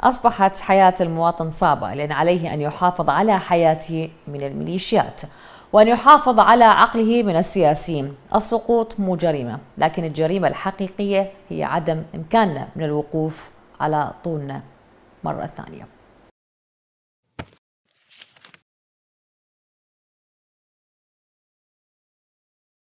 أصبحت حياة المواطن صعبة لأن عليه أن يحافظ على حياته من الميليشيات وأن يحافظ على عقله من السياسيين السقوط مو جريمة لكن الجريمة الحقيقية هي عدم إمكاننا من الوقوف على طولنا مرة ثانية